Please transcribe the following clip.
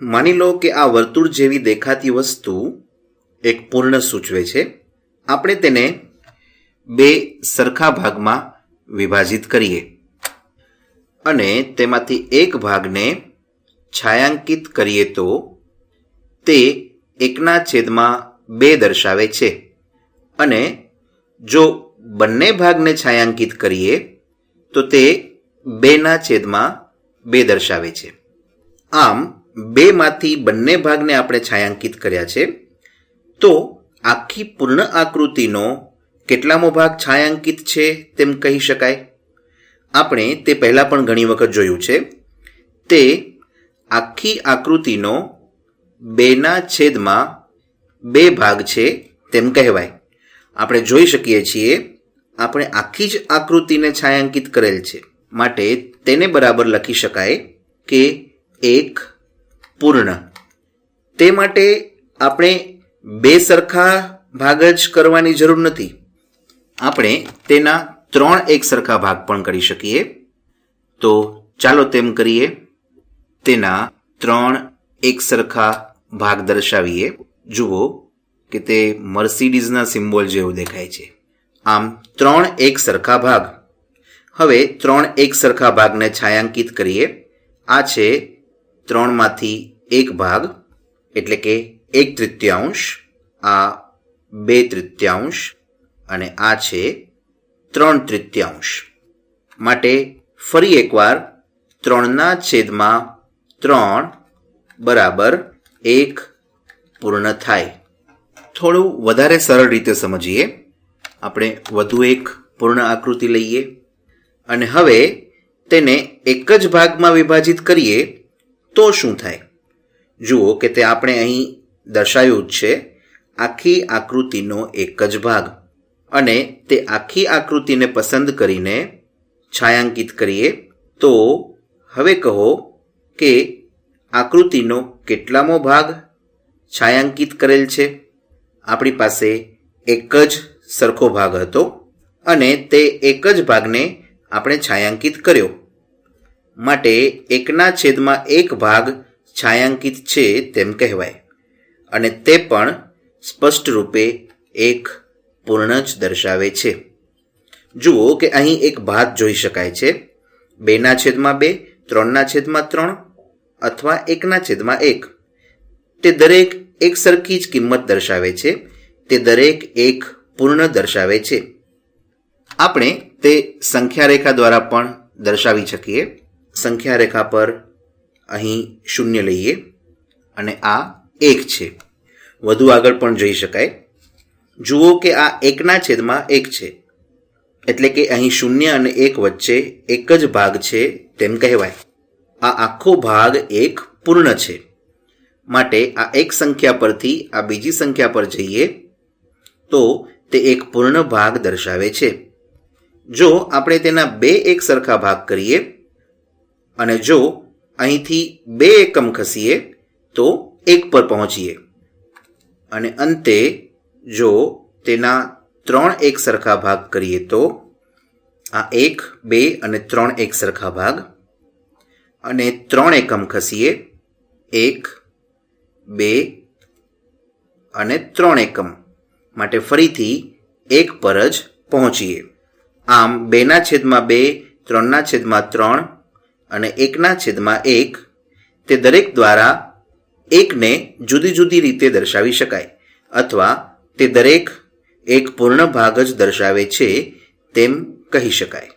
માની લો કે આ વર્તુળ જેવી દેખાતી વસ્તુ એક પૂર્ણ સૂચવે છે આપણે તેને બે સરખા ભાગમાં વિભાજિત કરીએ અને તેમાંથી એક ભાગને છાયાંકિત કરીએ તો તે એકના છેદમાં બે દર્શાવે છે અને જો બંને ભાગને છાયાંકિત કરીએ તો તે બેના છેદમાં બે દર્શાવે છે આમ બેમાંથી બંને ભાગને આપણે છાયાંકિત કર્યા છે તો આખી પૂર્ણ આકૃતિનો કેટલામો ભાગ છાયાંકિત છે તેમ કહી શકાય આપણે તે પહેલાં પણ ઘણી વખત જોયું છે તે આખી આકૃતિનો બેના છેદમાં બે ભાગ છે તેમ કહેવાય આપણે જોઈ શકીએ છીએ આપણે આખી જ આકૃતિને છાયાંકિત કરેલ છે માટે તેને બરાબર લખી શકાય કે એક પૂર્ણ તે માટે આપણે બે સરખા ભાગ જ કરવાની જરૂર નથી આપણે તેના ત્રણ એક સરખા ભાગ પણ કરી શકીએ તો ચાલો તેમ કરીએ તેના ત્રણ એક સરખા ભાગ દર્શાવીએ જુઓ કે તે મર્સિડીઝના સિમ્બોલ જેવું દેખાય છે આમ ત્રણ એક સરખા ભાગ હવે ત્રણ એક સરખા ભાગને છાયાંકિત કરીએ આ છે ત્રણમાંથી એક ભાગ એટલે કે એક તૃતીયાંશ આ બે તૃતીયાંશ અને આ છે ત્રણ તૃતીયાંશ માટે ફરી એકવાર ત્રણના છેદમાં ત્રણ બરાબર એક પૂર્ણ થાય થોડું વધારે સરળ રીતે સમજીએ આપણે વધુ એક પૂર્ણ આકૃતિ લઈએ અને હવે તેને એક જ ભાગમાં વિભાજિત કરીએ તો શું થાય જુઓ કે તે આપણે અહીં દર્શાવ્યું છે આખી આકૃતિનો એક જ ભાગ અને તે આખી આકૃતિને પસંદ કરીને છાયાંકિત કરીએ તો હવે કહો કે આકૃતિનો કેટલામો ભાગ છાયાંકિત કરેલ છે આપણી પાસે એક જ સરખો ભાગ હતો અને તે એક જ ભાગને આપણે છાયાંકિત કર્યો માટે એકના છેદમાં એક ભાગ છાયાંકિત છે તેમ કહેવાય અને તે પણ સ્પષ્ટ રૂપે એક પૂર્ણ જ દર્શાવે છે જુઓ કે અહીં એક ભાત જોઈ શકાય છે બેના છેદમાં બે ત્રણના છેદમાં ત્રણ અથવા એકના છેદમાં એક તે દરેક એક સરખી જ કિંમત દર્શાવે છે તે દરેક એક પૂર્ણ દર્શાવે છે આપણે તે સંખ્યા રેખા દ્વારા પણ દર્શાવી શકીએ સંખ્યા રેખા પર અહીં શૂન્ય લઈએ અને આ એક છે વધુ આગળ પણ જઈ શકાય જુઓ કે આ એકના છેદમાં એક છે એટલે કે અહીં શૂન્ય અને એક વચ્ચે એક જ ભાગ છે તેમ કહેવાય આ આખો ભાગ એક પૂર્ણ છે માટે આ એક સંખ્યા પરથી આ બીજી સંખ્યા પર જઈએ તો તે એક પૂર્ણ ભાગ દર્શાવે છે જો આપણે તેના બે એક સરખા ભાગ કરીએ અને જો અહીંથી બે એકમ ખસીએ તો એક પર પહોંચીએ અને અંતે જો તેના ત્રણ એક સરખા ભાગ કરીએ તો આ એક બે અને ત્રણ એક સરખા ભાગ અને ત્રણ એકમ ખસીએ એક બે અને ત્રણ એકમ માટે ફરીથી એક પર જ પહોંચીએ આમ બેના છેદમાં બે ત્રણના છેદમાં ત્રણ અને એકના છેદમાં એક તે દરેક દ્વારા એકને જુદી જુદી રીતે દર્શાવી શકાય અથવા તે દરેક એક પૂર્ણ ભાગ જ દર્શાવે છે તેમ કહી શકાય